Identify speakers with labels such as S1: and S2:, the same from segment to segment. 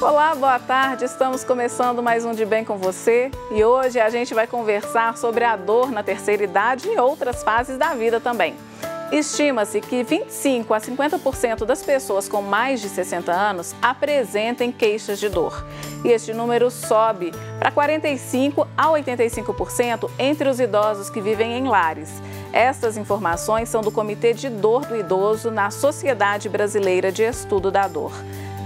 S1: Olá, boa tarde. Estamos começando mais um De Bem com Você e hoje a gente vai conversar sobre a dor na terceira idade e outras fases da vida também. Estima-se que 25 a 50% das pessoas com mais de 60 anos apresentem queixas de dor. E este número sobe para 45 a 85% entre os idosos que vivem em lares. Estas informações são do Comitê de Dor do Idoso na Sociedade Brasileira de Estudo da Dor.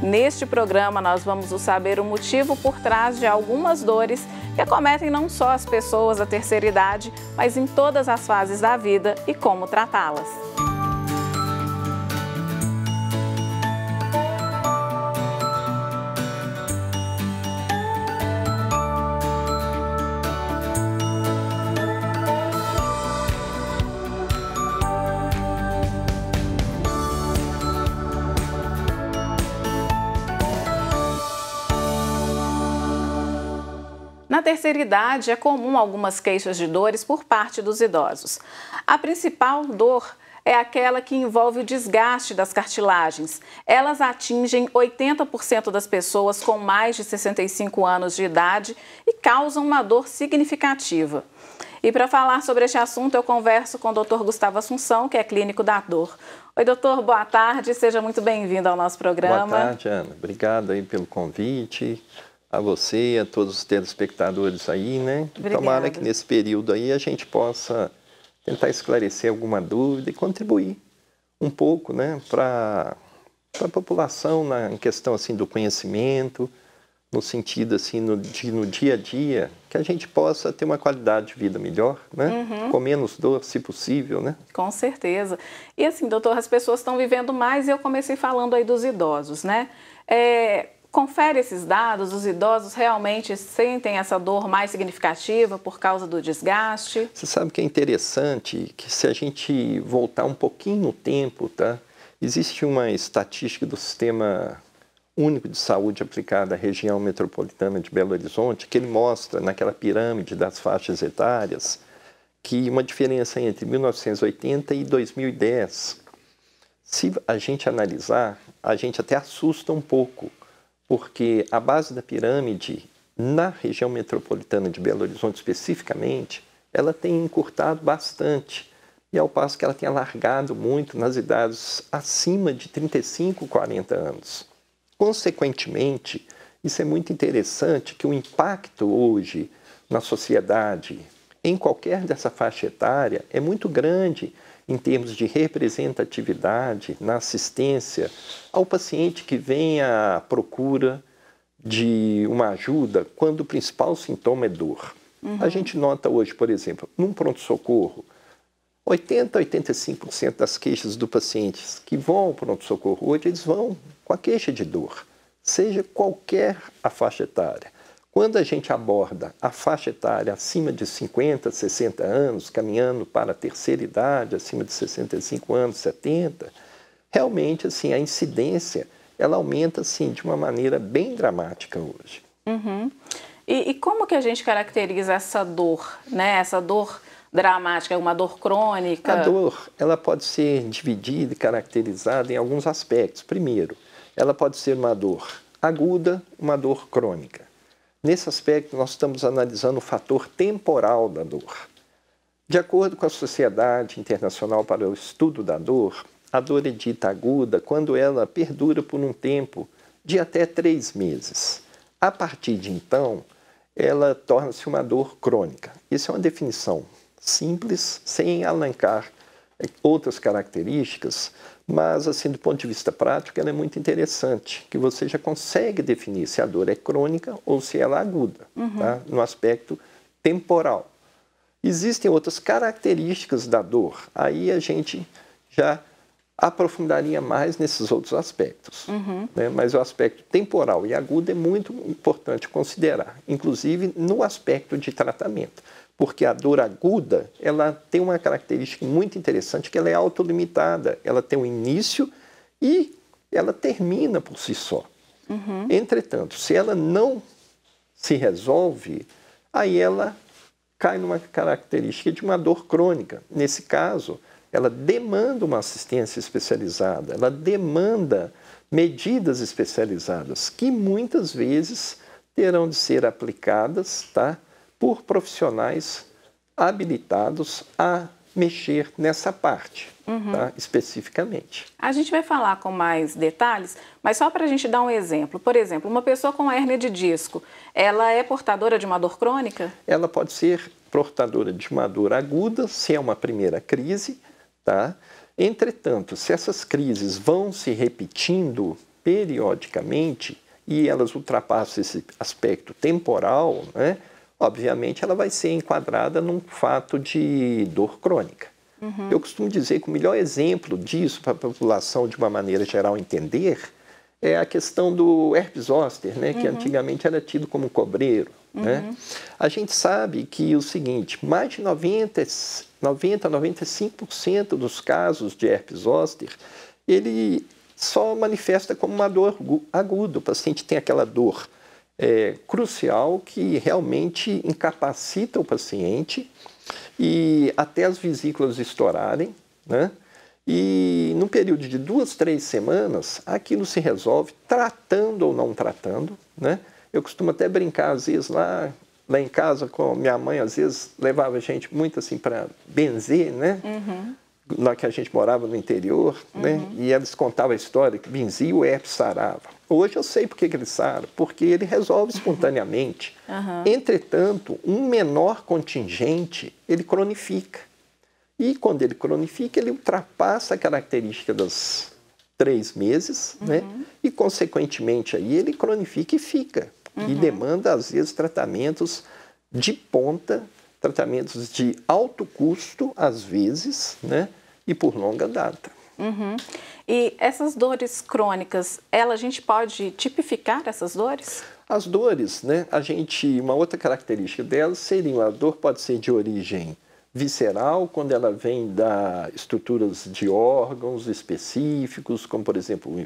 S1: Neste programa, nós vamos saber o motivo por trás de algumas dores que acometem não só as pessoas da terceira idade, mas em todas as fases da vida e como tratá-las. Na terceira idade, é comum algumas queixas de dores por parte dos idosos. A principal dor é aquela que envolve o desgaste das cartilagens. Elas atingem 80% das pessoas com mais de 65 anos de idade e causam uma dor significativa. E para falar sobre este assunto, eu converso com o Dr. Gustavo Assunção, que é clínico da dor. Oi, doutor, boa tarde, seja muito bem-vindo ao nosso programa. Boa tarde,
S2: Ana. Obrigado aí pelo convite a você e a todos os telespectadores aí, né? Obrigada. Tomara que nesse período aí a gente possa tentar esclarecer alguma dúvida e contribuir um pouco, né, para a população na questão assim do conhecimento, no sentido assim no, de, no dia a dia, que a gente possa ter uma qualidade de vida melhor,
S1: né? Uhum. Com
S2: menos dor, se possível, né?
S1: Com certeza. E assim, doutor, as pessoas estão vivendo mais. Eu comecei falando aí dos idosos, né? É, Confere esses dados, os idosos realmente sentem essa dor mais significativa por causa do desgaste?
S2: Você sabe que é interessante que se a gente voltar um pouquinho no tempo, tá? Existe uma estatística do Sistema Único de Saúde aplicada à região metropolitana de Belo Horizonte, que ele mostra naquela pirâmide das faixas etárias que uma diferença entre 1980 e 2010. Se a gente analisar, a gente até assusta um pouco porque a base da pirâmide, na região metropolitana de Belo Horizonte especificamente, ela tem encurtado bastante, e ao passo que ela tem alargado muito nas idades acima de 35, 40 anos. Consequentemente, isso é muito interessante que o impacto hoje na sociedade, em qualquer dessa faixa etária é muito grande em termos de representatividade na assistência ao paciente que vem à procura de uma ajuda quando o principal sintoma é dor. Uhum. A gente nota hoje, por exemplo, num pronto-socorro, 80 a 85% das queixas dos pacientes que vão ao pronto-socorro hoje, eles vão com a queixa de dor, seja qualquer a faixa etária. Quando a gente aborda a faixa etária acima de 50, 60 anos, caminhando para a terceira idade, acima de 65 anos, 70, realmente assim a incidência ela aumenta assim de uma maneira bem dramática hoje.
S1: Uhum. E, e, como que a gente caracteriza essa dor, né? Essa dor dramática, uma dor crônica? A
S2: dor ela pode ser dividida e caracterizada em alguns aspectos. Primeiro, ela pode ser uma dor aguda, uma dor crônica. Nesse aspecto, nós estamos analisando o fator temporal da dor. De acordo com a Sociedade Internacional para o Estudo da Dor, a dor é dita aguda quando ela perdura por um tempo de até três meses. A partir de então, ela torna-se uma dor crônica. Isso é uma definição simples, sem alencar outras características, mas assim do ponto de vista prático ela é muito interessante, que você já consegue definir se a dor é crônica ou se ela é aguda, uhum. tá? no aspecto temporal. Existem outras características da dor, aí a gente já aprofundaria mais nesses outros aspectos. Uhum. Né? Mas o aspecto temporal e agudo é muito importante considerar, inclusive no aspecto de tratamento porque a dor aguda ela tem uma característica muito interessante que ela é autolimitada, ela tem um início e ela termina por si só. Uhum. Entretanto, se ela não se resolve, aí ela cai numa característica de uma dor crônica. Nesse caso, ela demanda uma assistência especializada, ela demanda medidas especializadas que muitas vezes terão de ser aplicadas, tá? por profissionais habilitados a mexer nessa parte, uhum. tá? especificamente.
S1: A gente vai falar com mais detalhes, mas só para a gente dar um exemplo. Por exemplo, uma pessoa com hérnia de disco, ela é portadora de uma dor crônica?
S2: Ela pode ser portadora de uma dor aguda, se é uma primeira crise, tá? Entretanto, se essas crises vão se repetindo periodicamente e elas ultrapassam esse aspecto temporal, né? obviamente ela vai ser enquadrada num fato de dor crônica. Uhum. Eu costumo dizer que o melhor exemplo disso para a população, de uma maneira geral, entender é a questão do herpes zoster, né, uhum. que antigamente era tido como cobreiro. Né? Uhum. Né? A gente sabe que o seguinte, mais de 90, a 95% dos casos de herpes zoster, ele só manifesta como uma dor aguda. O paciente tem aquela dor é, crucial que realmente incapacita o paciente e até as vesículas estourarem, né? E no período de duas, três semanas, aquilo se resolve tratando ou não tratando, né? Eu costumo até brincar às vezes lá, lá em casa com minha mãe, às vezes levava a gente muito assim para benzer, né? Uhum. Lá que a gente morava no interior, né? uhum. né? E eles contavam a história que benzia o herpes sarava. Hoje eu sei por que glissaram, porque ele resolve espontaneamente. Uhum. Entretanto, um menor contingente ele cronifica. E quando ele cronifica, ele ultrapassa a característica das três meses, uhum. né? E, consequentemente, aí ele cronifica e fica. Uhum. E demanda, às vezes, tratamentos de ponta, tratamentos de alto custo, às vezes, né? E por longa
S1: data. Uhum. E essas dores crônicas, ela a gente pode tipificar essas dores?
S2: As dores, né? A gente, uma outra característica delas seria a dor pode ser de origem visceral, quando ela vem da estruturas de órgãos específicos, como por exemplo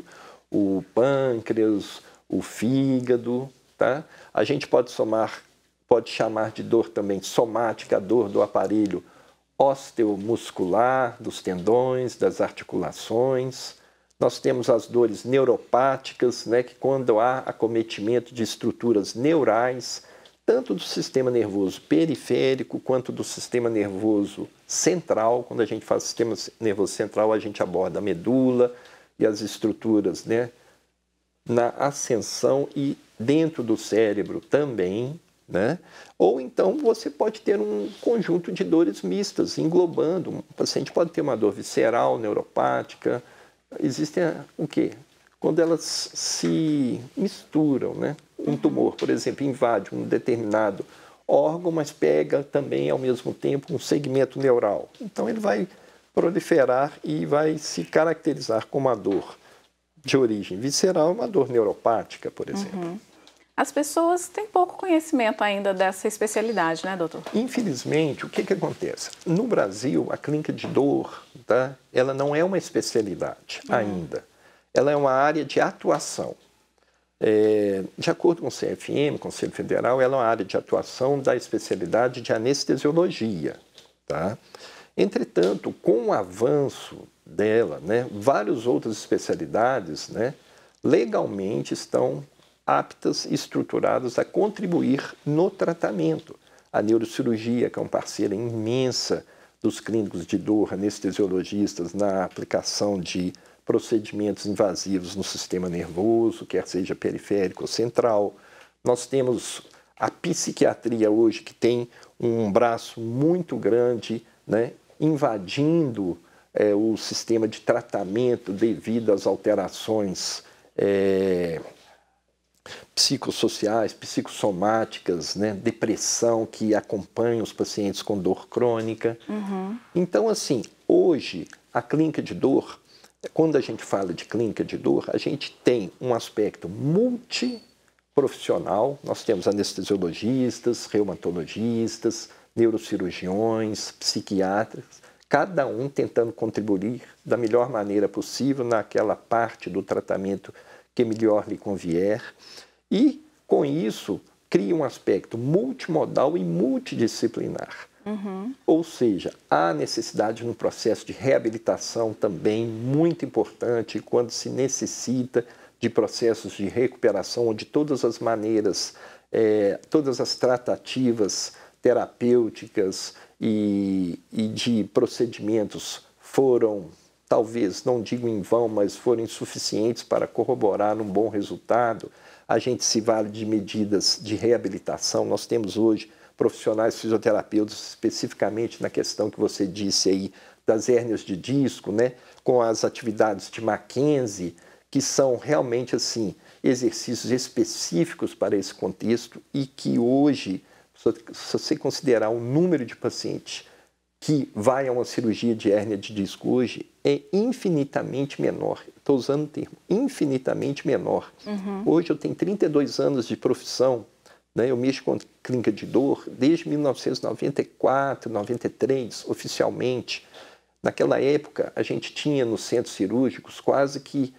S2: o pâncreas, o fígado, tá? A gente pode somar, pode chamar de dor também somática, a dor do aparelho osteomuscular, dos tendões, das articulações. Nós temos as dores neuropáticas, né, que quando há acometimento de estruturas neurais, tanto do sistema nervoso periférico quanto do sistema nervoso central. Quando a gente faz sistema nervoso central, a gente aborda a medula e as estruturas, né, na ascensão e dentro do cérebro também. Né? Ou então você pode ter um conjunto de dores mistas, englobando. O paciente pode ter uma dor visceral, neuropática. Existem o quê? Quando elas se misturam, né? Um uhum. tumor, por exemplo, invade um determinado órgão, mas pega também ao mesmo tempo um segmento neural. Então ele vai proliferar e vai se caracterizar como uma dor de origem visceral, uma dor neuropática, por exemplo.
S1: Uhum. As pessoas têm pouco conhecimento ainda dessa especialidade, né, doutor?
S2: Infelizmente, o que, que acontece? No Brasil, a clínica de dor, tá? ela não é uma especialidade uhum. ainda. Ela é uma área de atuação. É, de acordo com o CFM, Conselho Federal, ela é uma área de atuação da especialidade de anestesiologia. Tá? Entretanto, com o avanço dela, né, várias outras especialidades né, legalmente estão aptas e estruturadas a contribuir no tratamento. A neurocirurgia, que é um parceiro imensa dos clínicos de dor, anestesiologistas, na aplicação de procedimentos invasivos no sistema nervoso, quer seja periférico ou central. Nós temos a psiquiatria hoje, que tem um braço muito grande, né, invadindo é, o sistema de tratamento devido às alterações é, psicossociais, psicossomáticas, né? depressão que acompanha os pacientes com dor crônica. Uhum. Então, assim, hoje a clínica de dor, quando a gente fala de clínica de dor, a gente tem um aspecto
S3: multiprofissional.
S2: Nós temos anestesiologistas, reumatologistas, neurocirurgiões, psiquiatras, cada um tentando contribuir da melhor maneira possível naquela parte do tratamento que melhor lhe convier, e com isso cria um aspecto multimodal e multidisciplinar. Uhum. Ou seja, há necessidade no processo de reabilitação também muito importante quando se necessita de processos de recuperação, onde todas as maneiras, é, todas as tratativas terapêuticas e, e de procedimentos foram talvez, não digo em vão, mas foram insuficientes para corroborar um bom resultado, a gente se vale de medidas de reabilitação. Nós temos hoje profissionais fisioterapeutas, especificamente na questão que você disse aí das hérnias de disco, né? com as atividades de Mackenzie, que são realmente assim exercícios específicos para esse contexto e que hoje, se você considerar o número de pacientes que vai a uma cirurgia de hérnia de disco hoje, é infinitamente menor. Estou usando o termo infinitamente menor.
S4: Uhum. Hoje
S2: eu tenho 32 anos de profissão, né? eu mexo com clínica de dor desde 1994, 93, oficialmente. Naquela época, a gente tinha nos centros cirúrgicos quase que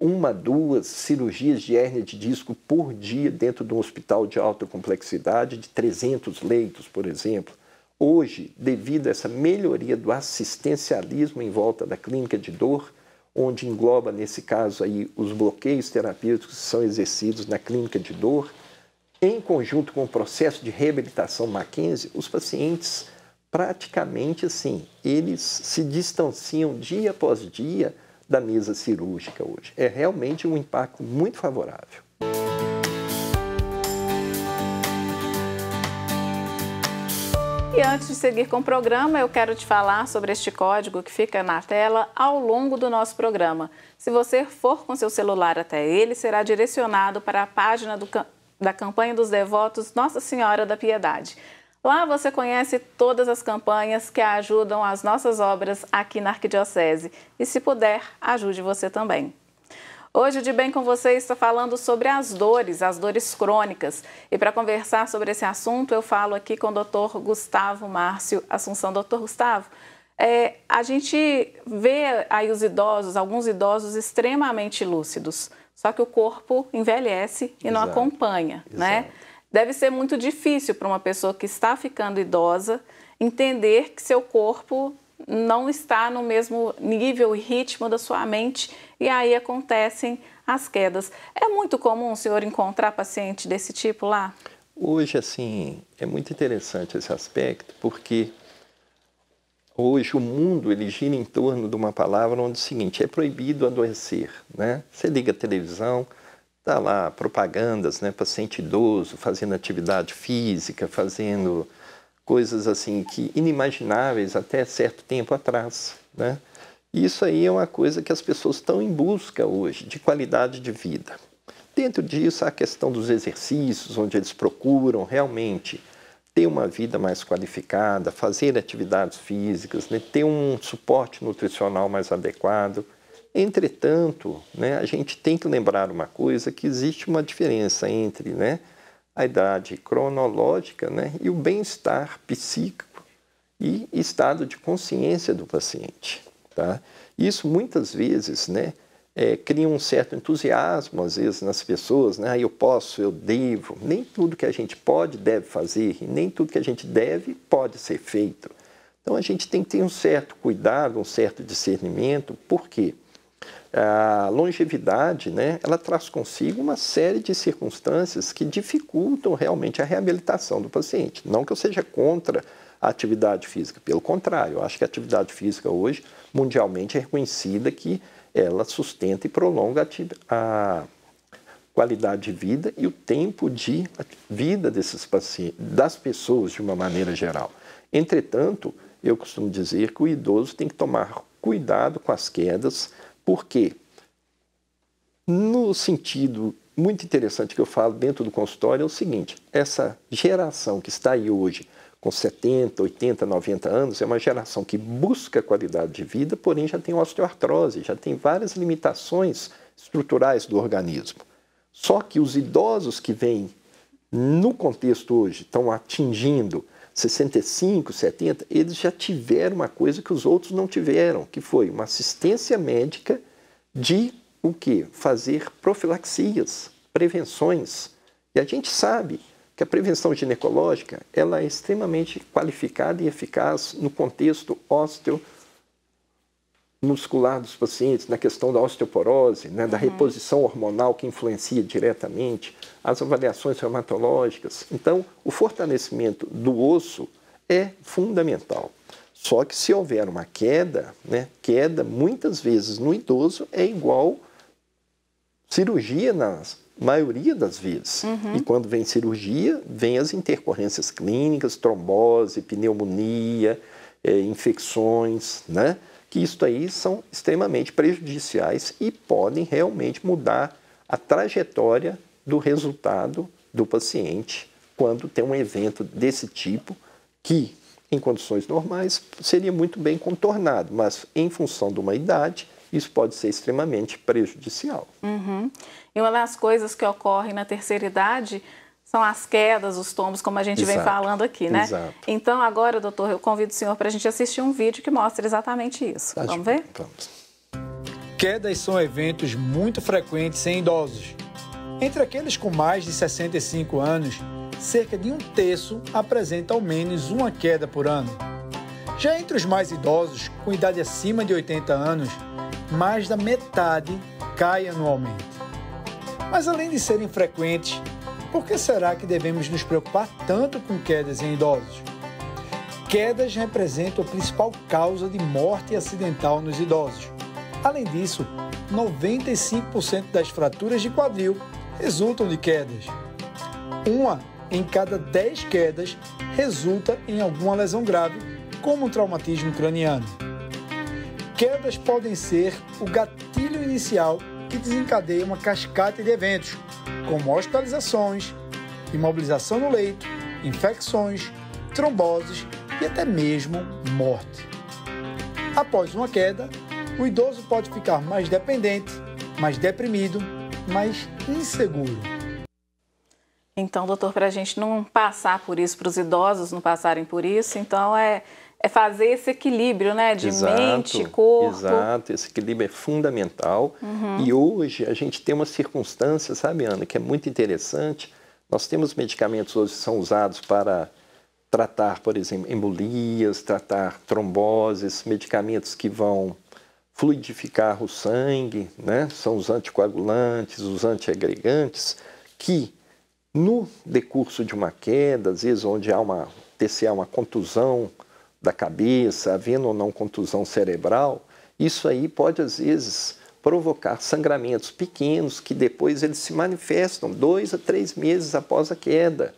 S2: uma, duas cirurgias de hérnia de disco por dia dentro de um hospital de alta complexidade, de 300 leitos, por exemplo. Hoje, devido a essa melhoria do assistencialismo em volta da clínica de dor, onde engloba, nesse caso, aí, os bloqueios terapêuticos que são exercidos na clínica de dor, em conjunto com o processo de reabilitação Mackenzie, os pacientes praticamente assim, eles se distanciam dia após dia da mesa cirúrgica hoje. É realmente um impacto muito favorável.
S1: E antes de seguir com o programa, eu quero te falar sobre este código que fica na tela ao longo do nosso programa. Se você for com seu celular até ele, será direcionado para a página do, da campanha dos devotos Nossa Senhora da Piedade. Lá você conhece todas as campanhas que ajudam as nossas obras aqui na Arquidiocese. E se puder, ajude você também. Hoje de bem com você está falando sobre as dores, as dores crônicas. E para conversar sobre esse assunto, eu falo aqui com o Dr. Gustavo Márcio Assunção. Dr. Gustavo, é, a gente vê aí os idosos, alguns idosos extremamente lúcidos, só que o corpo envelhece e não acompanha, né? Exato. né? Deve ser muito difícil para uma pessoa que está ficando idosa entender que seu corpo não está no mesmo nível e ritmo da sua mente e aí acontecem as quedas. É muito comum o senhor encontrar paciente desse tipo lá?
S2: Hoje, assim, é muito interessante esse aspecto, porque hoje o mundo ele gira em torno de uma palavra onde é o seguinte, é proibido adoecer, né? Você liga a televisão, tá lá propagandas, né, paciente idoso fazendo atividade física, fazendo coisas assim que inimagináveis até certo tempo atrás, né? E isso aí é uma coisa que as pessoas estão em busca hoje de qualidade de vida. Dentro disso, a questão dos exercícios, onde eles procuram realmente ter uma vida mais qualificada, fazer atividades físicas, né? ter um suporte nutricional mais adequado. Entretanto, né, a gente tem que lembrar uma coisa que existe uma diferença entre, né, a idade cronológica né, e o bem-estar psíquico e estado de consciência do paciente. Tá? Isso muitas vezes né, é, cria um certo entusiasmo, às vezes, nas pessoas, né? Ah, eu posso, eu devo. Nem tudo que a gente pode, deve fazer, e nem tudo que a gente deve, pode ser feito. Então a gente tem que ter um certo cuidado, um certo discernimento, por quê? Porque a longevidade, né, ela traz consigo uma série de circunstâncias que dificultam realmente a reabilitação do paciente. Não que eu seja contra a atividade física, pelo contrário, eu acho que a atividade física hoje mundialmente é reconhecida que ela sustenta e prolonga a, qualidade de vida e o tempo de vida desses pacientes, das pessoas de uma maneira geral. Entretanto, eu costumo dizer que o idoso tem que tomar cuidado com as quedas, por quê? No sentido muito interessante que eu falo dentro do consultório é o seguinte: essa geração que está aí hoje, com 70, 80, 90 anos, é uma geração que busca qualidade de vida, porém já tem osteoartrose, já tem várias limitações estruturais do organismo. Só que os idosos que vêm no contexto hoje estão atingindo 65, 70, eles já tiveram uma coisa que os outros não tiveram, que foi uma assistência médica de o que? Fazer profilaxias, prevenções. E a gente sabe que a prevenção ginecológica ela é extremamente qualificada e eficaz no contexto osteoporoso muscular dos pacientes, na questão da osteoporose, né, da uhum. reposição hormonal que influencia diretamente, as avaliações reumatológicas. Então, o fortalecimento do osso é fundamental. Só que se houver uma queda, né, queda muitas vezes no idoso é igual cirurgia na maioria das vezes. Uhum. E quando vem cirurgia, vem as intercorrências clínicas, trombose, pneumonia, é, infecções, né? que isso aí são extremamente prejudiciais e podem realmente mudar a trajetória do resultado do paciente quando tem um evento desse tipo que, em condições normais, seria muito bem contornado, mas em função de uma idade, isso pode ser extremamente prejudicial.
S1: Uhum. E uma das coisas que ocorre na terceira idade são as quedas, os tombos, como a gente exato, vem falando aqui, né? Exato. Então, agora, doutor, eu convido o senhor para a gente assistir um vídeo que mostra exatamente isso. Tá vamos ver?
S3: Vamos. Quedas são eventos muito frequentes em idosos. Entre aqueles com mais de 65 anos, cerca de um terço apresenta ao menos uma queda por ano. Já entre os mais idosos, com idade acima de 80 anos, mais da metade cai anualmente. Mas além de serem frequentes, por que será que devemos nos preocupar tanto com quedas em idosos? Quedas representam a principal causa de morte acidental nos idosos. Além disso, 95% das fraturas de quadril resultam de quedas. Uma em cada 10 quedas resulta em alguma lesão grave, como um traumatismo craniano. Quedas podem ser o gatilho inicial que desencadeia uma cascata de eventos, como hospitalizações, imobilização no leito, infecções, tromboses e até mesmo morte. Após uma queda, o idoso pode ficar mais dependente, mais deprimido, mais inseguro.
S1: Então, doutor, para a gente não passar por isso, para os idosos não passarem por isso, então é é fazer esse equilíbrio, né? De exato, mente, corpo. Exato,
S2: esse equilíbrio é fundamental. Uhum. E hoje a gente tem uma circunstância, sabe, Ana, que é muito interessante. Nós temos medicamentos hoje que são usados para tratar, por exemplo, embolias, tratar tromboses, medicamentos que vão fluidificar o sangue, né? São os anticoagulantes, os antiagregantes, que no decurso de uma queda, às vezes onde há uma, TCA, uma contusão da cabeça, havendo ou não contusão cerebral, isso aí pode às vezes provocar sangramentos pequenos que depois eles se manifestam dois a três meses após a queda,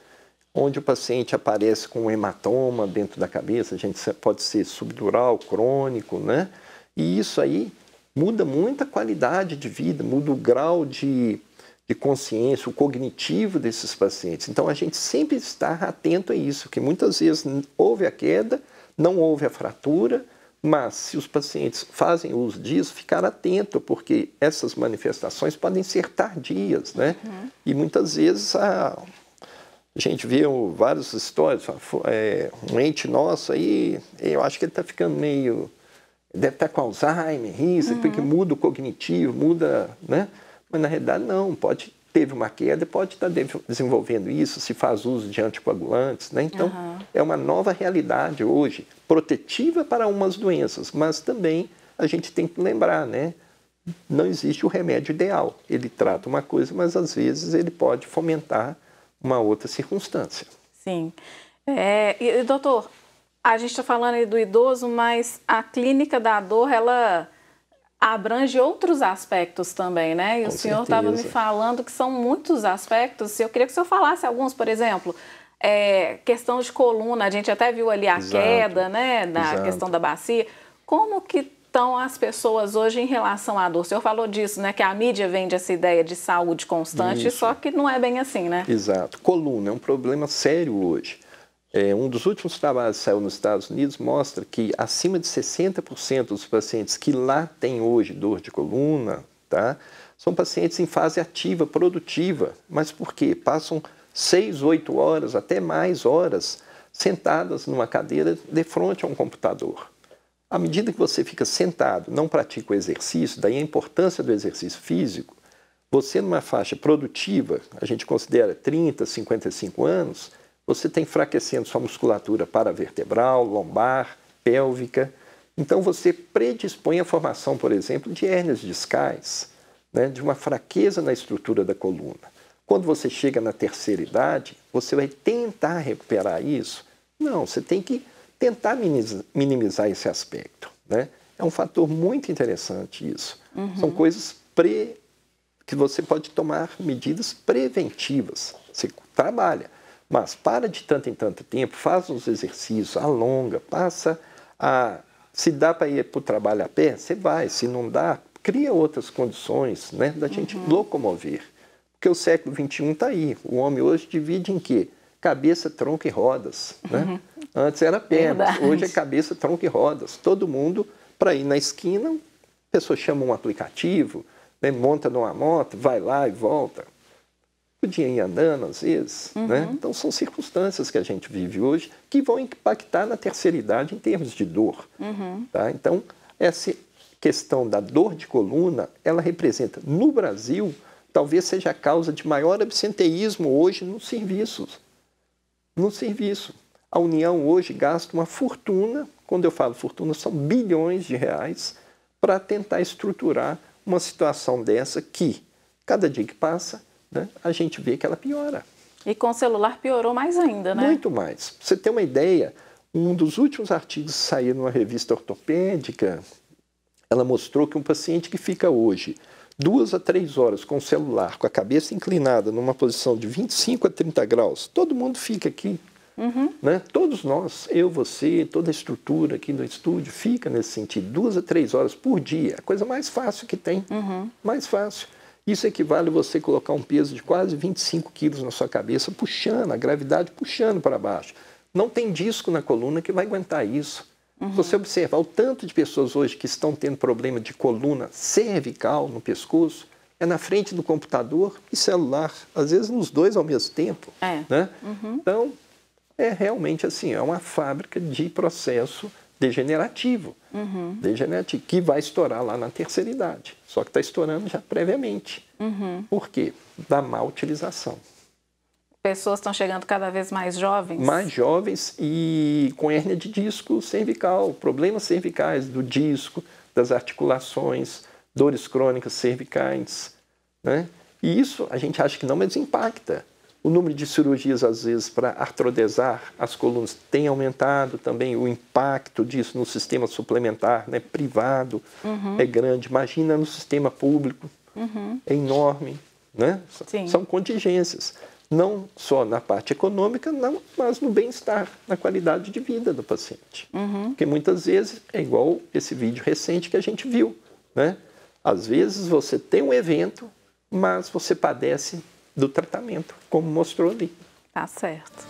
S2: onde o paciente aparece com um hematoma dentro da cabeça, a gente pode ser subdural, crônico, né? E isso aí muda muito a qualidade de vida, muda o grau de, de consciência, o cognitivo desses pacientes. Então a gente sempre está atento a isso, que muitas vezes houve a queda, não houve a fratura, mas se os pacientes fazem uso disso, ficar atento, porque essas manifestações podem ser tardias, né? Uhum. E muitas vezes a, gente vê várias histórias, é, um ente nosso aí, eu acho que ele está ficando meio. Deve estar tá com Alzheimer, isso, é uhum. porque muda o cognitivo, muda, né? Mas na realidade não, pode teve uma queda, pode tá estar desenvolvendo isso, se faz uso de anticoagulantes. Né? Então, uhum. é uma nova realidade hoje, protetiva para algumas doenças, mas também a gente tem que lembrar, né? não existe o remédio ideal. Ele trata uma coisa, mas às vezes ele pode fomentar uma outra circunstância.
S1: Sim. É, e, doutor, a gente está falando aí do idoso, mas a clínica da dor, ela abrange outros aspectos também, né? E Com o senhor estava me falando que são muitos aspectos. Eu queria que o senhor falasse alguns, por exemplo, é, questão de coluna. A gente até viu ali a exato, queda, né? Na questão da bacia. Como que estão as pessoas hoje em relação à dor? O senhor falou disso, né? Que a mídia vende essa ideia de saúde constante, Isso. só que não é bem assim, né?
S2: Exato. Coluna é um problema sério hoje. É, um dos últimos trabalhos que saiu nos Estados Unidos mostra que acima de 60% dos pacientes que lá têm hoje dor de coluna, tá? São pacientes em fase ativa, produtiva. Mas por quê? Passam 6, 8 horas, até mais horas, sentadas numa cadeira de frente a um computador. À medida que você fica sentado, não pratica o exercício, daí a importância do exercício físico, você numa faixa produtiva, a gente considera 30, 55 anos, você está enfraquecendo sua musculatura paravertebral, lombar, pélvica. Então você predispõe à formação, por exemplo, de hernias discais, né, de uma fraqueza na estrutura da coluna. Quando você chega na terceira idade, você vai tentar recuperar isso? Não, você tem que tentar minimizar esse aspecto. Né? É um fator muito interessante isso. Uhum. São coisas que você pode tomar medidas preventivas. Você trabalha. Mas para de tanto em tanto tempo, faz os exercícios, alonga, passa a. Se dá para ir para o trabalho a pé, você vai. Se não dá, cria outras condições né, da gente uhum. locomover. Porque o século XXI está aí. O homem hoje divide em quê? Cabeça, tronco e rodas. Né? Uhum. Antes era pernas, Verdade. hoje é cabeça, tronco e rodas. Todo mundo, para ir na esquina, a pessoa chama um aplicativo, né, monta numa moto, vai lá e volta podia ir andando às vezes. Né? Uhum. Né? Então, são circunstâncias que a gente vive hoje que vão impactar na terceira idade em termos de dor. Uhum. Tá? Então, essa questão da dor de coluna, ela representa, no Brasil, talvez seja a causa de maior absenteísmo hoje nos serviços. No serviço. A União hoje gasta uma fortuna, quando eu falo fortuna, são bilhões de reais, para tentar estruturar uma situação dessa que, cada dia que passa, né, a gente vê que ela piora.
S1: E com o celular piorou mais ainda, né? Muito
S2: mais. Pra você ter uma ideia, um dos últimos artigos que saiu numa revista ortopédica, ela mostrou que um paciente que fica hoje duas a três horas com o celular, com a cabeça inclinada numa posição de 25 a 30 graus, todo mundo fica aqui. Uhum. Né? Todos nós, eu, você, toda a estrutura aqui do estúdio fica nesse sentido, duas a três horas por dia, a coisa mais fácil que tem, uhum. mais fácil. Isso equivale a você colocar um peso de quase 25 quilos na sua cabeça, puxando, a gravidade puxando para baixo. Não tem disco na coluna que vai aguentar isso. Uhum. Se você uhum. observar o tanto de pessoas hoje que estão tendo problema de coluna cervical no pescoço, é na frente do computador e celular, às vezes nos dois ao mesmo tempo.
S4: É. Né? Uhum.
S2: Então, é realmente assim, é uma fábrica de processo degenerativo, uhum. degenerativo, que vai estourar lá na terceira idade. Só que está estourando já previamente. Uhum. Por quê? Da má utilização.
S1: Pessoas estão chegando cada vez mais jovens? Mais
S2: jovens e com hérnia de disco cervical, problemas cervicais do disco, das articulações, dores crônicas cervicais. Né? E isso a gente acha que não, mas impacta. O número de cirurgias, às vezes, para artrodesar as colunas tem aumentado também. O impacto disso no sistema suplementar né, privado uhum. é grande. Imagina no sistema público, uhum. é enorme. Né? São contingências, não só na parte econômica, não, mas no bem-estar, na qualidade de vida do paciente. Uhum. Porque muitas vezes é igual esse vídeo recente que a gente viu. Né? Às vezes você tem um evento, mas você padece do tratamento, como mostrou ali. Tá certo.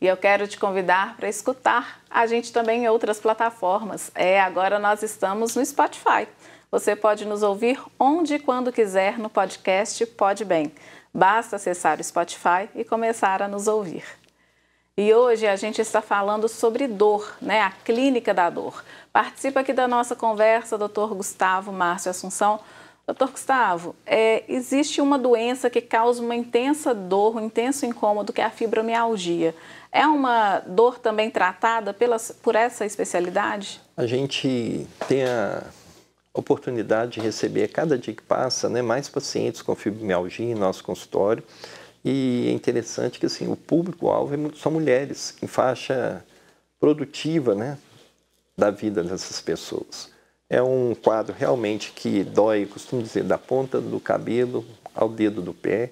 S1: E eu quero te convidar para escutar a gente também em outras plataformas. É, agora nós estamos no Spotify. Você pode nos ouvir onde e quando quiser no podcast Pode Bem. Basta acessar o Spotify e começar a nos ouvir. E hoje a gente está falando sobre dor, né? A clínica da dor. Participa aqui da nossa conversa, doutor Gustavo Márcio Assunção. Doutor Gustavo, é, existe uma doença que causa uma intensa dor, um intenso incômodo, que é a fibromialgia. É uma dor também tratada por essa especialidade?
S2: A gente tem a oportunidade de receber, cada dia que passa, né, mais pacientes com fibromialgia em nosso consultório. E é interessante que assim, o público-alvo é são mulheres em faixa produtiva né, da vida dessas pessoas. É um quadro realmente que dói, costumo dizer, da ponta do cabelo ao dedo do pé.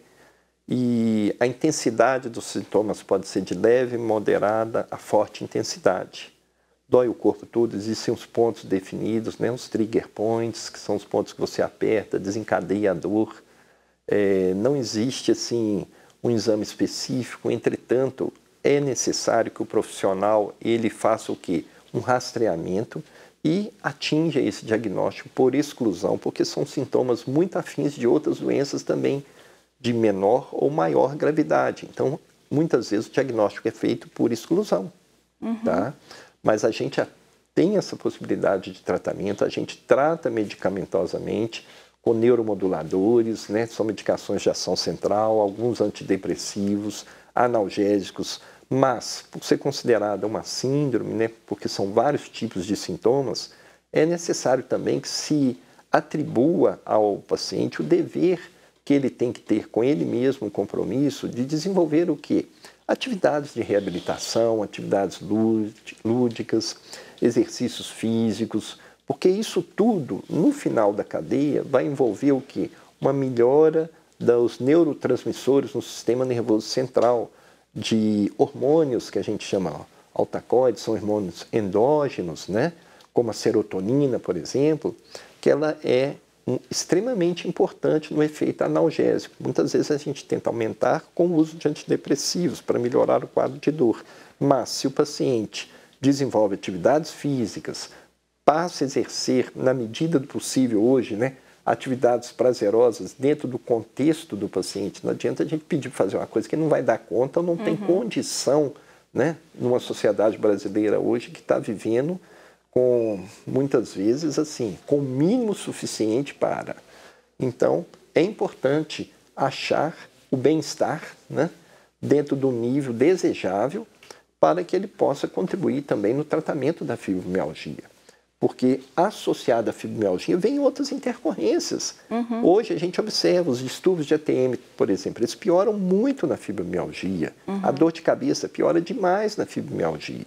S2: E a intensidade dos sintomas pode ser de leve, moderada a forte intensidade. Dói o corpo todo, existem os pontos definidos, né, os trigger points, que são os pontos que você aperta, desencadeia a dor. É, não existe assim um exame específico. Entretanto, é necessário que o profissional ele faça o que? Um rastreamento e atinja esse diagnóstico por exclusão, porque são sintomas muito afins de outras doenças também de menor ou maior gravidade. Então, muitas vezes o diagnóstico é feito por exclusão, uhum. tá? Mas a gente tem essa possibilidade de tratamento, a gente trata medicamentosamente, com neuromoduladores, né? são medicações de ação central, alguns antidepressivos, analgésicos, mas por ser considerada uma síndrome, né? porque são vários tipos de sintomas, é necessário também que se atribua ao paciente o dever que ele tem que ter com ele mesmo, o compromisso de desenvolver o quê? Atividades de reabilitação, atividades lúdicas, exercícios físicos, porque isso tudo, no final da cadeia, vai envolver o quê? Uma melhora dos neurotransmissores no sistema nervoso central, de hormônios que a gente chama altacoides, são hormônios endógenos, né? como a serotonina, por exemplo, que ela é extremamente importante no efeito analgésico. Muitas vezes a gente tenta aumentar com o uso de antidepressivos para melhorar o quadro de dor, mas se o paciente desenvolve atividades físicas, passa a exercer, na medida do possível hoje, né, atividades prazerosas dentro do contexto do paciente. Não adianta a gente pedir para fazer uma coisa que não vai dar conta não uhum. tem condição, né, numa sociedade brasileira hoje que está vivendo com, muitas vezes, assim, com o mínimo suficiente para. Então, é importante achar o bem-estar, né, dentro do nível desejável para que ele possa contribuir também no tratamento da fibromialgia porque associada à fibromialgia vem outras intercorrências. Uhum. Hoje a gente observa os distúrbios de ATM, por exemplo, eles pioram muito na fibromialgia. Uhum. A dor de cabeça piora demais na fibromialgia.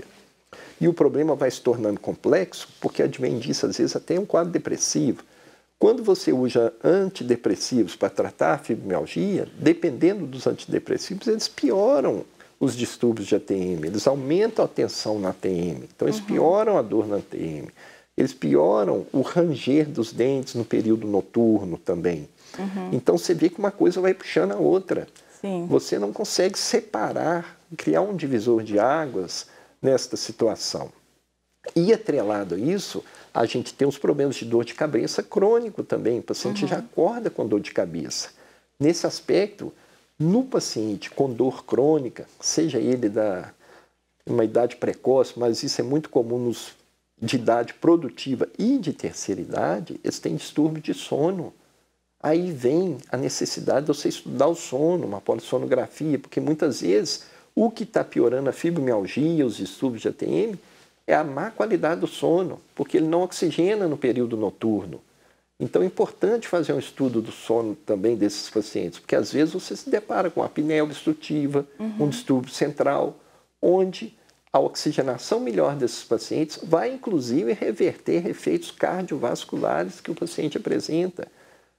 S2: E o problema vai se tornando complexo, porque advém disso, às vezes, até é um quadro depressivo. Quando você usa antidepressivos para tratar a fibromialgia, dependendo dos antidepressivos, eles pioram os distúrbios de ATM, eles aumentam a tensão na ATM, então eles uhum. pioram a dor na ATM eles pioram o ranger dos dentes no período noturno também. Uhum. Então você vê que uma coisa vai puxando a outra. Sim. Você não consegue separar, criar um divisor de águas nesta situação. E atrelado a isso, a gente tem os problemas de dor de cabeça crônico também. O paciente uhum. já acorda com dor de cabeça. Nesse aspecto, no paciente com dor crônica, seja ele da uma idade precoce, mas isso é muito comum nos de idade produtiva e de terceira idade, eles têm distúrbio de sono. Aí vem a necessidade de você estudar o sono, uma polissonografia, porque muitas vezes o que está piorando a fibromialgia, os distúrbios de ATM, é a má qualidade do sono, porque ele não oxigena no período noturno. Então é importante fazer um estudo do sono também desses pacientes, porque às vezes você se depara com uma apneia obstrutiva, uhum. um distúrbio central, onde a oxigenação melhor desses pacientes vai inclusive reverter efeitos cardiovasculares que o paciente apresenta.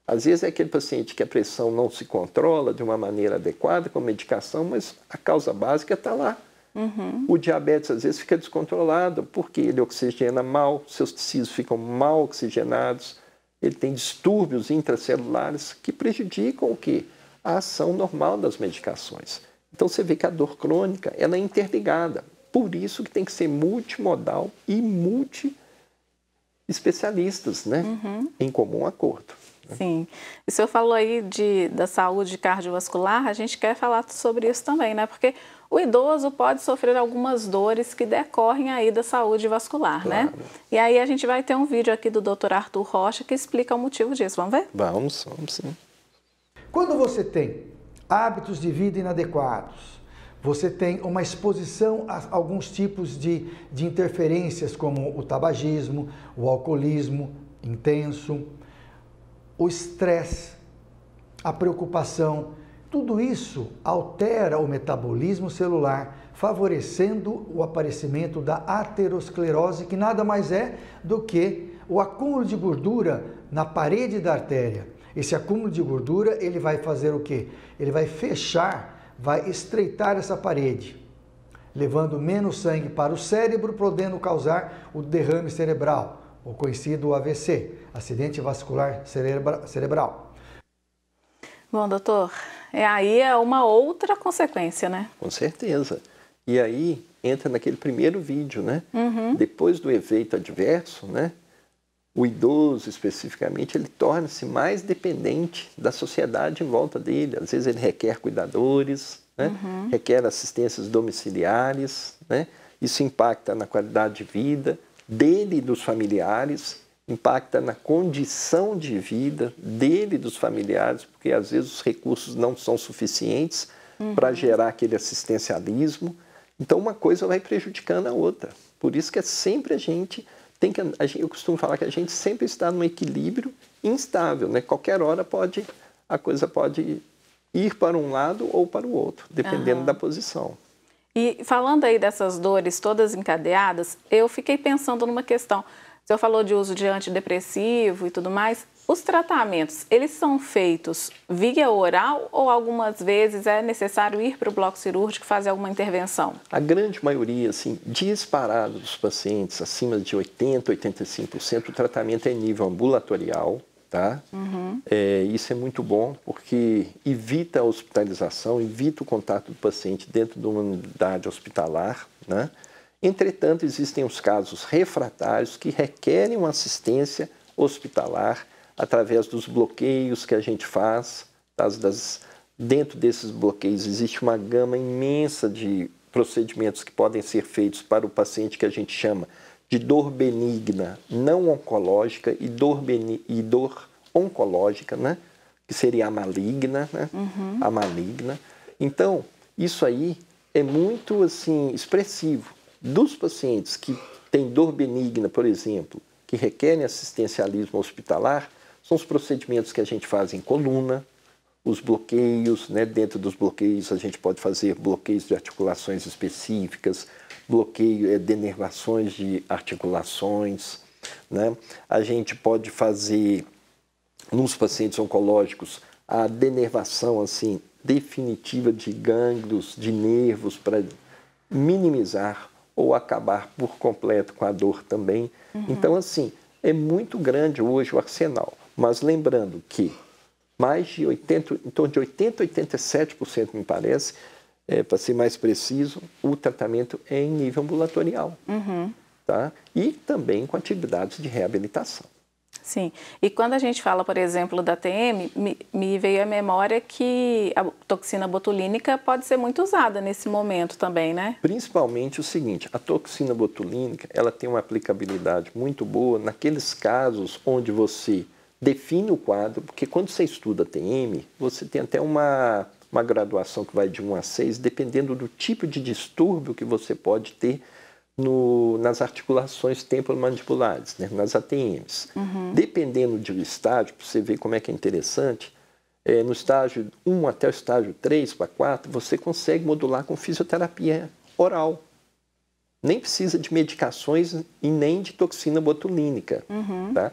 S2: Às vezes é aquele paciente que a pressão não se controla de uma maneira adequada com a medicação, mas a causa básica está lá.
S4: Uhum. O
S2: diabetes às vezes fica descontrolado porque ele oxigena mal, seus tecidos ficam mal oxigenados, ele tem distúrbios intracelulares que prejudicam o quê? A ação normal das medicações. Então você vê que a dor crônica ela é interligada. Por isso que tem que ser multimodal e multi especialistas, né? Uhum. Em comum acordo.
S1: Né? Sim. E o senhor falou aí de, da saúde cardiovascular, a gente quer falar sobre isso também, né? Porque o idoso pode sofrer algumas dores que decorrem aí da saúde vascular, né? claro. né? E aí a gente vai ter um vídeo aqui do Dr. Arthur Rocha que explica o motivo disso. Vamos ver?
S3: Vamos, vamos sim. Quando você tem hábitos de vida inadequados, você tem uma exposição a alguns tipos de, de interferências, como o tabagismo, o alcoolismo intenso, o estresse, a preocupação. Tudo isso altera o metabolismo celular, favorecendo o aparecimento da aterosclerose, que nada mais é do que o acúmulo de gordura na parede da artéria. Esse acúmulo de gordura, ele vai fazer o quê? Ele vai fechar vai estreitar essa parede, levando menos sangue para o cérebro, podendo causar o derrame cerebral, o conhecido AVC, acidente vascular cerebra cerebral.
S1: Bom, doutor, é aí é uma outra consequência, né?
S2: Com certeza. E aí entra naquele primeiro vídeo, né? Uhum. Depois do efeito adverso, né? o idoso especificamente, ele torna-se mais dependente da sociedade em volta dele. Às vezes ele requer cuidadores, né? uhum. requer assistências domiciliares, né? isso impacta na qualidade de vida dele e dos familiares, impacta na condição de vida dele e dos familiares, porque às vezes os recursos não são suficientes uhum. para gerar aquele assistencialismo. Então uma coisa vai prejudicando a outra. Por isso que é sempre a gente tem que eu costumo falar que a gente sempre está num equilíbrio instável, né? Qualquer hora pode a coisa pode ir para um lado ou para o outro, dependendo uhum. da posição.
S1: E falando aí dessas dores todas encadeadas, eu fiquei pensando numa questão. Você falou de uso de antidepressivo e tudo mais. Os tratamentos, eles são feitos via oral ou algumas vezes é necessário ir para o bloco cirúrgico fazer alguma intervenção?
S2: A grande maioria, assim, disparado dos pacientes, acima de 80%, 85%, o tratamento é nível ambulatorial, tá? Uhum. É, isso é muito bom porque evita a hospitalização, evita o contato do paciente dentro de uma unidade hospitalar, né? Entretanto, existem os casos refratários que requerem uma assistência hospitalar através dos bloqueios que a gente faz. Das, tá? das, dentro desses bloqueios existe uma gama imensa de procedimentos que podem ser feitos para o paciente que a gente chama de dor benigna não oncológica e dor, beni, e dor oncológica, né? que seria a maligna, né? Uhum. a maligna. Então, isso aí é muito assim expressivo. Dos pacientes que têm dor benigna, por exemplo, que requerem assistencialismo hospitalar, são os procedimentos que a gente faz em coluna, os bloqueios, né? dentro dos bloqueios a gente pode fazer bloqueios de articulações específicas, bloqueio é, denervações de articulações, né? a gente pode fazer nos pacientes oncológicos a denervação assim definitiva de gânglios, de nervos para minimizar ou acabar por completo com a dor também. Uhum. Então assim, é muito grande hoje o arsenal. Mas lembrando que mais de 80, em torno de 80, 87%, me parece, é, para ser mais preciso, o tratamento é em nível ambulatorial. Uhum. Tá? E também com atividades de reabilitação.
S1: Sim. E quando a gente fala, por exemplo, da TM, me, me, veio à memória que a toxina botulínica pode ser muito usada nesse momento também, né?
S2: Principalmente o seguinte, a toxina botulínica, ela tem uma aplicabilidade muito boa naqueles casos onde você define o quadro, porque quando você estuda TM, você tem até uma, uma graduação que vai de 1 a 6, dependendo do tipo de distúrbio que você pode ter no, nas articulações temporomandibulares, né, nas ATMs. Uhum. Dependendo do estágio, para você ver como é que é interessante, é, no estágio 1 até o estágio 3 para 4, você consegue modular com fisioterapia oral. Nem precisa de medicações e nem de toxina botulínica. Uhum. Tá?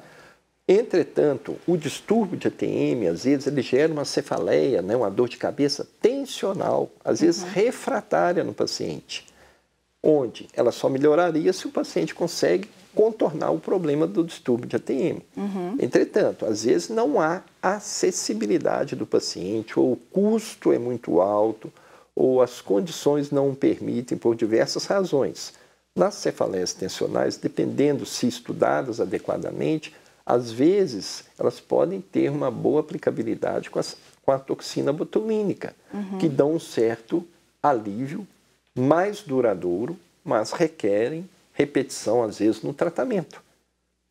S2: Entretanto, o distúrbio de ATM, às vezes, ele gera uma cefaleia, né, uma dor de cabeça tensional, às vezes uhum. refratária no paciente, onde ela só melhoraria se o paciente consegue contornar o problema do distúrbio de ATM. Uhum. Entretanto, às vezes não há acessibilidade do paciente, ou o custo é muito alto, ou as condições não permitem por diversas razões. Nas cefaleias tensionais, dependendo se estudadas adequadamente, às vezes elas podem ter uma boa aplicabilidade com, as, com a toxina botulínica, uhum. que dão um certo alívio mais duradouro, mas requerem repetição, às vezes, no tratamento.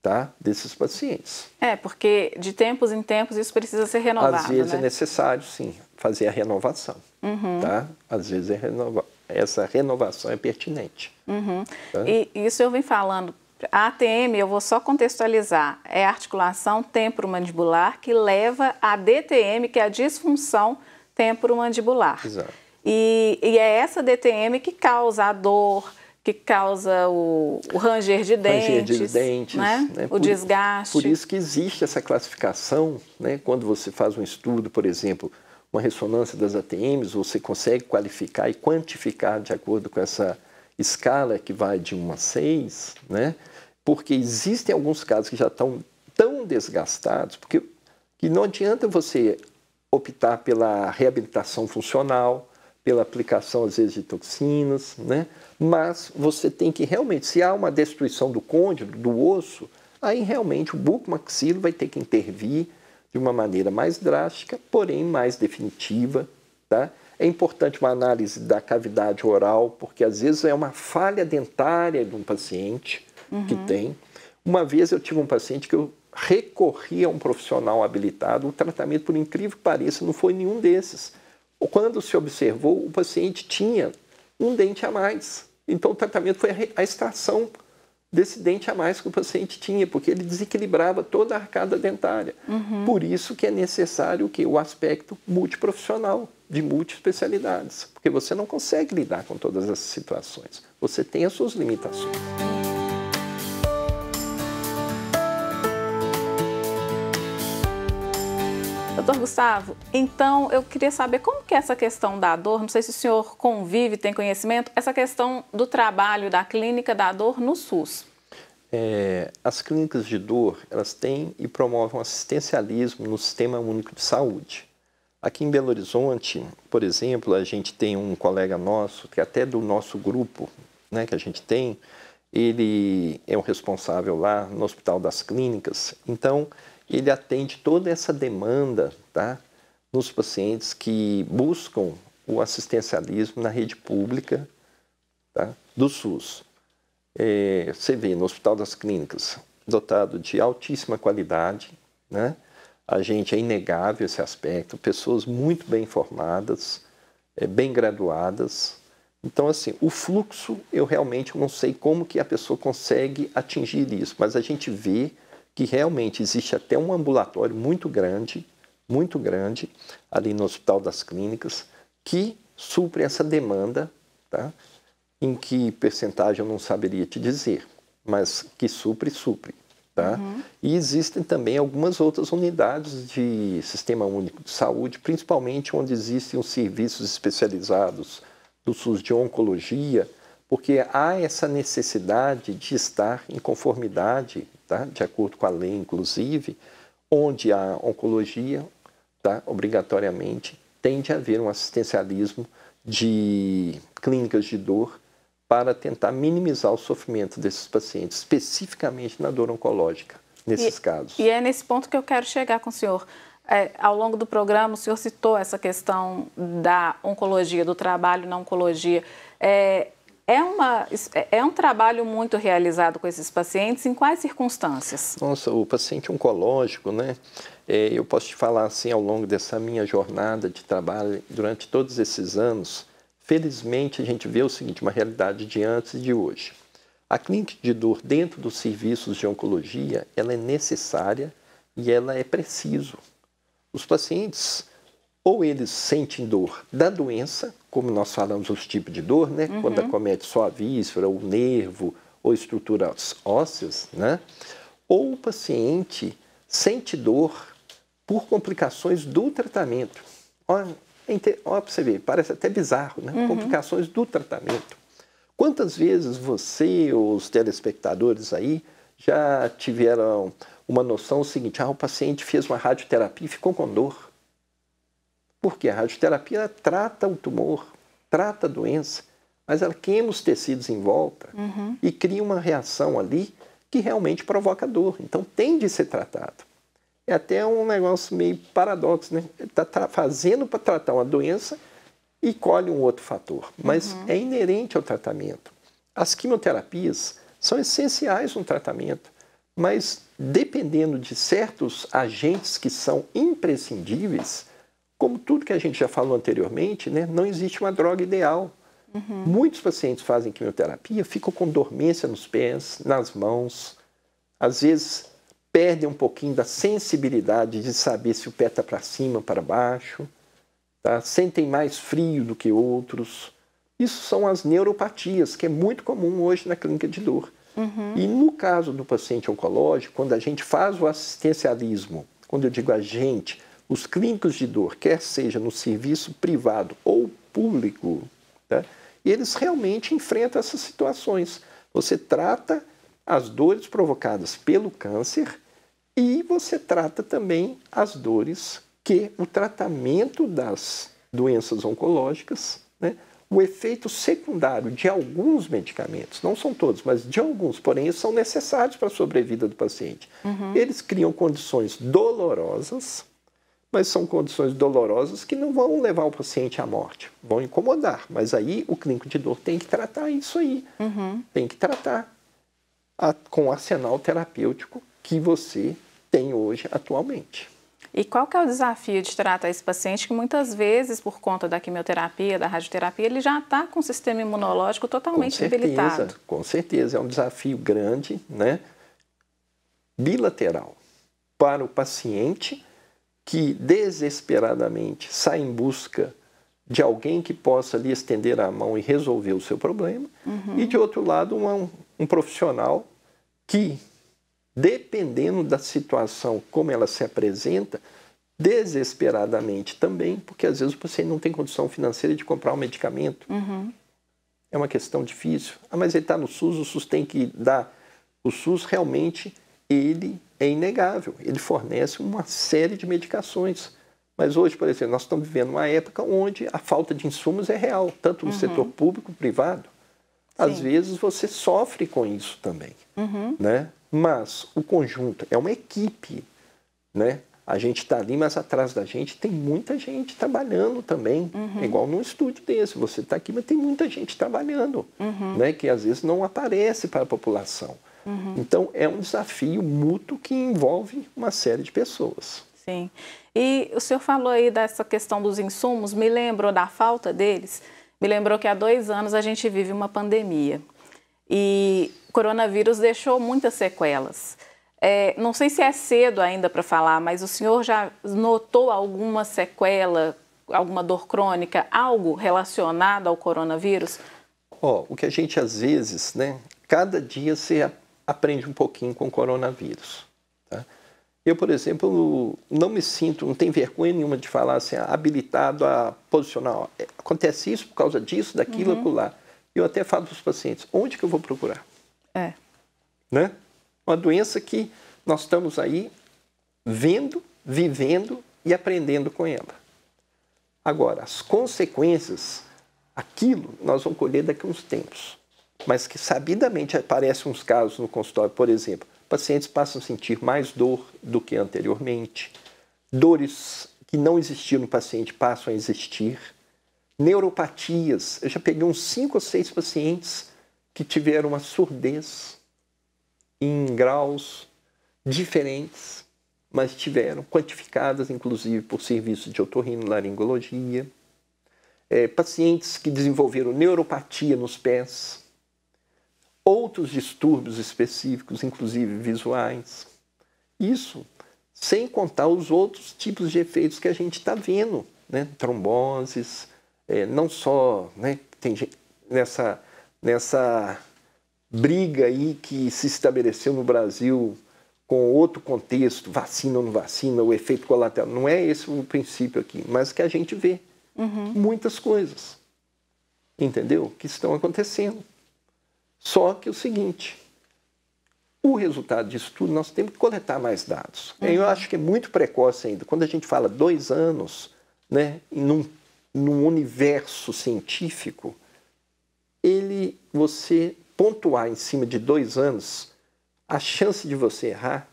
S2: Tá? Desses pacientes.
S1: É, porque de tempos em tempos isso precisa ser renovado. Às vezes é né? é
S2: necessário, sim, fazer a renovação.
S1: Uhum. Tá?
S2: Às vezes é renova... essa renovação é pertinente.
S1: Uhum. Tá? E isso eu venho falando a ATM, eu vou só contextualizar, é a articulação temporomandibular que leva à DTM, que é a disfunção temporomandibular. Exato. E, e é essa DTM que causa a dor, que causa o, o ranger de dentes, ranger de
S2: dentes né? Né? o por, desgaste. Por isso que existe essa classificação, né? quando você faz um estudo, por exemplo, uma ressonância das ATMs, você consegue qualificar e quantificar de acordo com essa escala que vai de 1 a 6, né? porque existem alguns casos que já estão tão desgastados, porque que não adianta você optar pela reabilitação funcional, pela aplicação às vezes de toxinas, né? Mas você tem que realmente, se há uma destruição do côndilo, do osso, aí realmente o bucomaxilo vai ter que intervir de uma maneira mais drástica, porém mais definitiva, tá? É importante uma análise da cavidade oral, porque às vezes é uma falha dentária de um paciente uhum. que tem. Uma vez eu tive um paciente que eu recorri a um profissional habilitado, o tratamento, por incrível que pareça, não foi nenhum desses. Quando se observou, o paciente tinha um dente a mais. Então o tratamento foi a extração desse dente a mais que o paciente tinha, porque ele desequilibrava toda a arcada dentária. Uhum. Por isso que é necessário que o aspecto multiprofissional de multiespecialidades, porque você não consegue lidar com todas essas situações. Você tem as suas
S1: limitações. Doutor Gustavo, então eu queria saber como que é essa questão da dor, não sei se o senhor convive, tem conhecimento, essa questão do trabalho da clínica da dor no SUS.
S2: É, as clínicas de dor, elas têm e promovem um assistencialismo no Sistema Único de Saúde. Aqui em Belo Horizonte, por exemplo, a gente tem um colega nosso, que é até do nosso grupo né, que a gente tem, ele é o responsável lá no Hospital das Clínicas. Então, ele atende toda essa demanda tá, nos pacientes que buscam o assistencialismo na rede pública tá, do SUS. É, você vê no Hospital das Clínicas, dotado de altíssima qualidade, né? A gente é inegável esse aspecto, pessoas muito bem formadas, é, bem graduadas. Então, assim, o fluxo, eu realmente não sei como que a pessoa consegue atingir isso, mas a gente vê que realmente existe até um ambulatório muito grande, muito grande, ali no Hospital das Clínicas, que supre essa demanda, tá? em que percentagem eu não saberia te dizer, mas que supre, supre. Tá? Uhum. E existem também algumas outras unidades de Sistema Único de Saúde, principalmente onde existem os serviços especializados do SUS de oncologia, porque há essa necessidade de estar em conformidade, tá? de acordo com a lei, inclusive, onde a oncologia, tá? obrigatoriamente, tem de haver um assistencialismo de clínicas de dor para tentar minimizar o sofrimento desses pacientes, especificamente na dor oncológica, nesses e, casos. E é
S1: nesse ponto que eu quero chegar com o senhor. É, ao longo do programa, o senhor citou essa questão da oncologia, do trabalho na oncologia. É, é, uma, é um trabalho muito realizado com esses pacientes, em quais circunstâncias?
S2: Nossa, o paciente oncológico, né? É, eu posso te falar assim, ao longo dessa minha jornada de trabalho, durante todos esses anos, Felizmente, a gente vê o seguinte, uma realidade de antes e de hoje. A clínica de dor dentro dos serviços de oncologia, ela é necessária e ela é preciso. Os pacientes ou eles sentem dor da doença, como nós falamos os tipos de dor, né? Uhum. Quando acomete só a víscera, o nervo ou estruturas ósseas, né? Ou o paciente sente dor por complicações do tratamento. Olha, Olha para você ver, parece até bizarro, né? Uhum. Complicações do tratamento. Quantas vezes você, os telespectadores aí, já tiveram uma noção seguinte: ah, o paciente fez uma radioterapia e ficou com dor. Porque a radioterapia trata o tumor, trata a doença, mas ela queima os tecidos em volta uhum. e cria uma reação ali que realmente provoca dor. Então tem de ser tratado. É até um negócio meio paradoxo, né? Está fazendo para tratar uma doença e colhe um outro fator, mas uhum. é inerente ao tratamento. As quimioterapias são essenciais no tratamento, mas dependendo de certos agentes que são imprescindíveis, como tudo que a gente já falou anteriormente, né, não existe uma droga ideal. Uhum. Muitos pacientes fazem quimioterapia, ficam com dormência nos pés, nas mãos, às vezes perdem um pouquinho da sensibilidade de saber se o pé está para cima, para baixo, tá? sentem mais frio do que outros. Isso são as neuropatias, que é muito comum hoje na clínica de dor. Uhum. E no caso do paciente oncológico, quando a gente faz o assistencialismo, quando eu digo a gente, os clínicos de dor, quer seja no serviço privado ou público, tá? eles realmente enfrentam essas situações. Você trata as dores provocadas pelo câncer e você trata também as dores que o tratamento das doenças oncológicas, né, o efeito secundário de alguns medicamentos, não são todos, mas de alguns, porém, são necessários para a sobrevida do paciente. Uhum. Eles criam condições dolorosas, mas são condições dolorosas que não vão levar o paciente à morte, vão incomodar. Mas aí o clínico de dor tem que tratar isso aí, uhum. tem que tratar a, com o arsenal terapêutico que você tem hoje atualmente.
S1: E qual que é o desafio de tratar esse paciente que muitas vezes, por conta da quimioterapia, da radioterapia, ele já está com o sistema imunológico totalmente com certeza, debilitado?
S2: Com certeza, é um desafio grande, né? Bilateral para o paciente que desesperadamente sai em busca de alguém que possa lhe estender a mão e resolver o seu problema, uhum. e de outro lado, um profissional que dependendo da situação como ela se apresenta, desesperadamente também, porque às vezes o paciente não tem condição financeira de comprar um medicamento. Uhum. É uma questão difícil. Ah, mas ele está no SUS, o SUS tem que dar. O SUS realmente ele é inegável. Ele fornece uma série de medicações. Mas hoje, por exemplo, nós estamos vivendo uma época onde a falta de insumos é real, tanto no uhum. setor público, privado. Sim. Às vezes você sofre com isso também, uhum. né? Mas o conjunto é uma equipe, né? A gente está ali, mas atrás da gente tem muita gente trabalhando também. Uhum. É igual num estúdio desse. Você está aqui, mas tem muita gente trabalhando, uhum. né? que às vezes não aparece para a população. Uhum. Então, é um desafio mútuo que envolve uma série de pessoas.
S1: Sim. E o senhor falou aí dessa questão dos insumos, me lembrou da falta deles, me lembrou que há dois anos a gente vive uma pandemia. E coronavírus deixou muitas sequelas. É, não sei se é cedo ainda para falar, mas o senhor já notou alguma sequela, alguma dor crônica, algo relacionado ao coronavírus?
S2: Oh, o que a gente às vezes, né? Cada dia se aprende um pouquinho com o coronavírus. Tá? Eu, por exemplo, não me sinto, não tenho vergonha nenhuma de falar assim, habilitado a posicionar. Ó, é, acontece isso por causa disso, daquilo, uhum. lá eu até falo para os pacientes, onde que eu vou procurar? É. Né? Uma doença que nós estamos aí vendo, vivendo e aprendendo com ela. Agora, as consequências, aquilo nós vamos colher daqui a uns tempos. Mas que sabidamente aparecem uns casos no consultório, por exemplo, pacientes passam a sentir mais dor do que anteriormente, dores que não existiam no paciente passam a existir, neuropatias. Eu já peguei uns cinco ou seis pacientes que tiveram uma surdez em graus diferentes, mas tiveram, quantificadas inclusive por serviço de otorrinolaringologia. É, pacientes que desenvolveram neuropatia nos pés, outros distúrbios específicos, inclusive visuais. Isso sem contar os outros tipos de efeitos que a gente está vendo, né? tromboses, é, não só né, tem nessa, nessa briga aí que se estabeleceu no Brasil com outro contexto, vacina ou não vacina, o efeito colateral, não é esse o princípio aqui, mas que a gente vê uhum. muitas coisas, entendeu? Que estão acontecendo. Só que é o seguinte, o resultado disso tudo, nós temos que coletar mais dados. Uhum. Eu acho que é muito precoce ainda. Quando a gente fala dois anos, né, num no universo científico, ele, você pontuar em cima de dois anos, a chance de você errar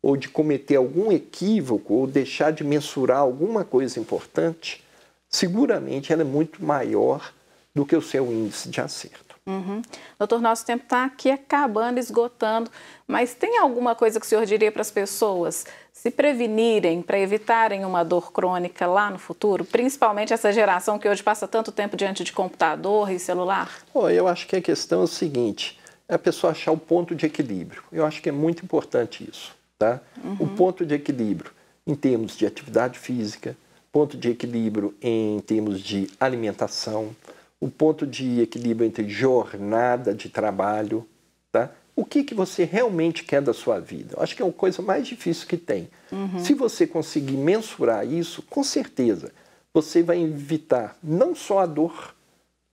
S2: ou de cometer algum equívoco ou deixar de mensurar alguma coisa importante, seguramente ela é muito maior do que o seu índice de acerto.
S1: Uhum. Doutor, nosso tempo está aqui acabando, esgotando, mas tem alguma coisa que o senhor diria para as pessoas se prevenirem, para evitarem uma dor crônica lá no futuro, principalmente essa geração que hoje passa tanto tempo diante de computador e celular?
S2: Oh, eu acho que a questão é o seguinte: é a pessoa achar o ponto de equilíbrio. Eu acho que é muito importante isso. Tá? Uhum. O ponto de equilíbrio em termos de atividade física, ponto de equilíbrio em termos de alimentação o ponto de equilíbrio entre jornada de trabalho, tá? O que, que você realmente quer da sua vida? Eu acho que é a coisa mais difícil que tem. Uhum. Se você conseguir mensurar isso, com certeza você vai evitar não só a dor,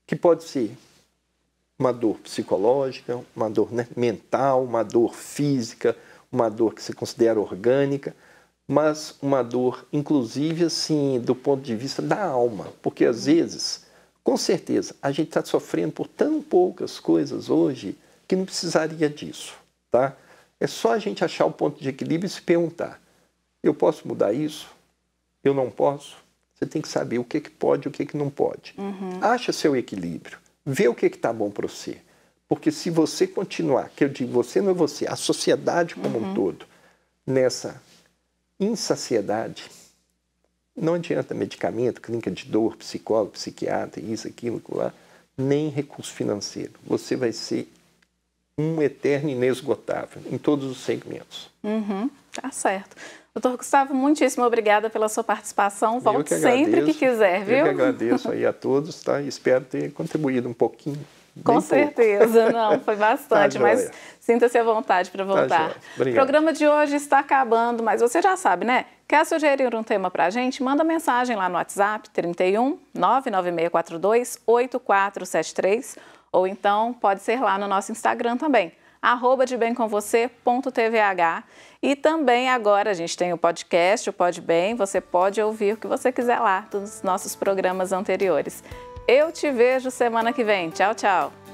S2: que pode ser uma dor psicológica, uma dor né, mental, uma dor física, uma dor que você considera orgânica, mas uma dor, inclusive, assim, do ponto de vista da alma. Porque às vezes com certeza, a gente está sofrendo por tão poucas coisas hoje que não precisaria disso, tá? É só a gente achar o ponto de equilíbrio e se perguntar: eu posso mudar isso? Eu não posso? Você tem que saber o que, que pode e o que, que não pode. Uhum. Acha seu equilíbrio, vê o que está bom para você. Porque se você continuar, que eu digo você não é você, a sociedade como uhum. um todo, nessa insaciedade, não adianta medicamento, clínica de dor, psicólogo, psiquiatra, isso, aquilo, lá, nem recurso financeiro. Você vai ser um eterno inesgotável em todos os segmentos.
S1: Uhum, tá certo. Doutor Gustavo, muitíssimo obrigada pela sua participação. Volte que sempre que quiser, viu? Eu que
S2: agradeço aí a todos, tá? Espero ter contribuído um pouquinho. Com certeza, pouco. não,
S1: foi bastante, tá mas sinta-se à vontade para tá voltar. Tá o programa de hoje está acabando, mas você já sabe, né? Quer sugerir um tema para a gente? Manda mensagem lá no WhatsApp 31 99642 8473 ou então pode ser lá no nosso Instagram também, arroba de bem com você, ponto TVH. E também agora a gente tem o podcast, o Pode Bem, você pode ouvir o que você quiser lá dos nossos programas anteriores. Eu te vejo semana que vem. Tchau, tchau.